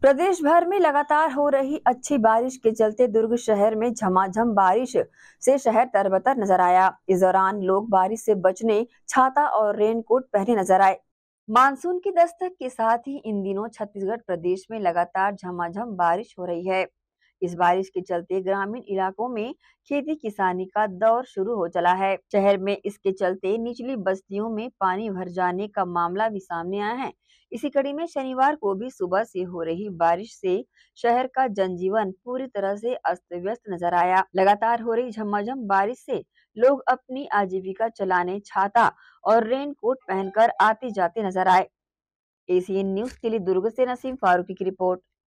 प्रदेश भर में लगातार हो रही अच्छी बारिश के चलते दुर्ग शहर में झमाझम बारिश से शहर तरबतर नजर आया इस दौरान लोग बारिश से बचने छाता और रेनकोट पहने नजर आए मानसून की दस्तक के साथ ही इन दिनों छत्तीसगढ़ प्रदेश में लगातार झमाझम बारिश हो रही है इस बारिश के चलते ग्रामीण इलाकों में खेती किसानी का दौर शुरू हो चला है शहर में इसके चलते निचली बस्तियों में पानी भर जाने का मामला भी सामने आया है इसी कड़ी में शनिवार को भी सुबह से हो रही बारिश से शहर का जनजीवन पूरी तरह से अस्त व्यस्त नजर आया लगातार हो रही झमाझम बारिश से लोग अपनी आजीविका चलाने छाता और रेनकोट पहनकर आते जाते नजर आए एसीएन न्यूज के लिए दुर्ग से नसीम फारूकी की रिपोर्ट